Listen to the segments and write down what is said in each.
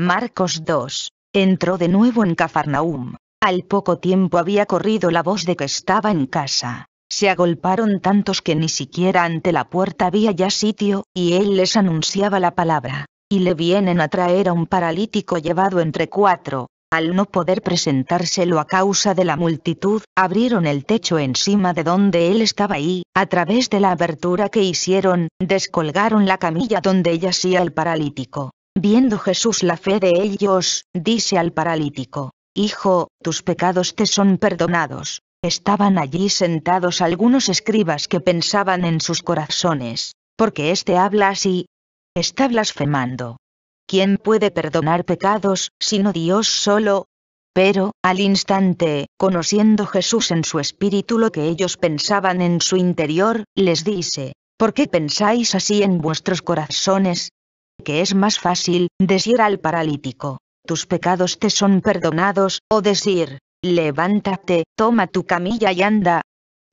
Marcos 2. Entró de nuevo en Cafarnaum. Al poco tiempo había corrido la voz de que estaba en casa. Se agolparon tantos que ni siquiera ante la puerta había ya sitio, y él les anunciaba la palabra. Y le vienen a traer a un paralítico llevado entre cuatro. Al no poder presentárselo a causa de la multitud, abrieron el techo encima de donde él estaba y, a través de la abertura que hicieron, descolgaron la camilla donde yacía el paralítico. Viendo Jesús la fe de ellos, dice al paralítico, Hijo, tus pecados te son perdonados. Estaban allí sentados algunos escribas que pensaban en sus corazones, porque éste habla así. Está blasfemando. ¿Quién puede perdonar pecados, sino Dios solo? Pero, al instante, conociendo Jesús en su espíritu lo que ellos pensaban en su interior, les dice, ¿por qué pensáis así en vuestros corazones? que es más fácil decir al paralítico, tus pecados te son perdonados, o decir, levántate, toma tu camilla y anda.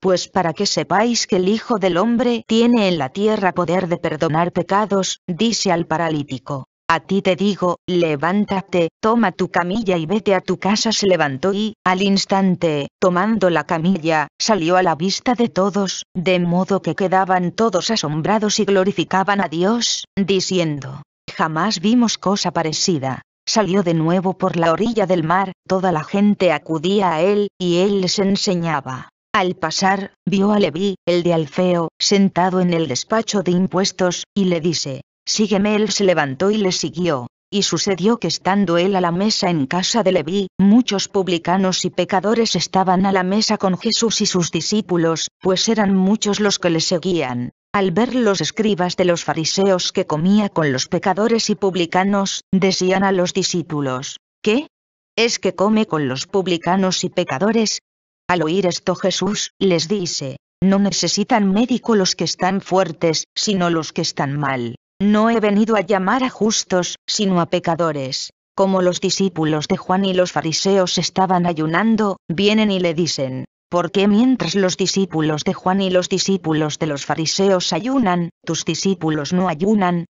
Pues para que sepáis que el Hijo del Hombre tiene en la tierra poder de perdonar pecados, dice al paralítico, a ti te digo, levántate, toma tu camilla y vete a tu casa. Se levantó y, al instante, tomando la camilla, salió a la vista de todos, de modo que quedaban todos asombrados y glorificaban a Dios, diciendo, jamás vimos cosa parecida. Salió de nuevo por la orilla del mar, toda la gente acudía a él, y él les enseñaba. Al pasar, vio a Leví, el de Alfeo, sentado en el despacho de impuestos, y le dice, Sígueme. Él se levantó y le siguió. Y sucedió que estando él a la mesa en casa de Leví, muchos publicanos y pecadores estaban a la mesa con Jesús y sus discípulos, pues eran muchos los que le seguían. Al ver los escribas de los fariseos que comía con los pecadores y publicanos, decían a los discípulos, ¿qué? ¿Es que come con los publicanos y pecadores? Al oír esto Jesús, les dice, no necesitan médico los que están fuertes, sino los que están mal. No he venido a llamar a justos, sino a pecadores. Como los discípulos de Juan y los fariseos estaban ayunando, vienen y le dicen, ¿por qué mientras los discípulos de Juan y los discípulos de los fariseos ayunan, tus discípulos no ayunan?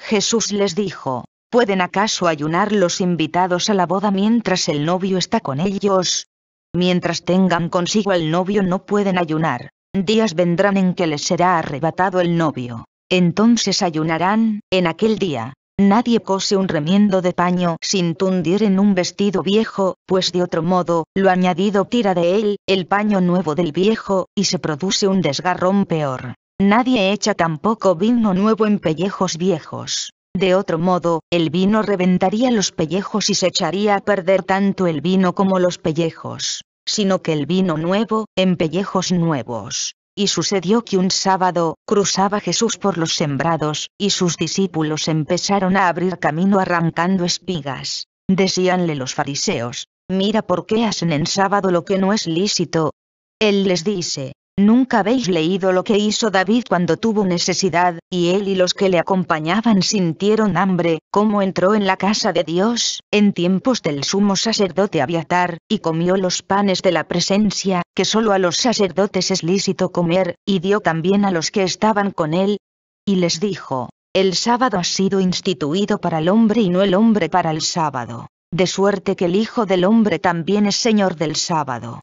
Jesús les dijo, ¿pueden acaso ayunar los invitados a la boda mientras el novio está con ellos? Mientras tengan consigo al novio no pueden ayunar, días vendrán en que les será arrebatado el novio. Entonces ayunarán, en aquel día. Nadie cose un remiendo de paño sin tundir en un vestido viejo, pues de otro modo, lo añadido tira de él, el paño nuevo del viejo, y se produce un desgarrón peor. Nadie echa tampoco vino nuevo en pellejos viejos. De otro modo, el vino reventaría los pellejos y se echaría a perder tanto el vino como los pellejos, sino que el vino nuevo, en pellejos nuevos. Y sucedió que un sábado, cruzaba Jesús por los sembrados, y sus discípulos empezaron a abrir camino arrancando espigas. Decíanle los fariseos, mira por qué hacen en sábado lo que no es lícito. Él les dice, Nunca habéis leído lo que hizo David cuando tuvo necesidad, y él y los que le acompañaban sintieron hambre, cómo entró en la casa de Dios, en tiempos del sumo sacerdote Abiatar, y comió los panes de la presencia, que solo a los sacerdotes es lícito comer, y dio también a los que estaban con él. Y les dijo, el sábado ha sido instituido para el hombre y no el hombre para el sábado. De suerte que el Hijo del Hombre también es Señor del sábado.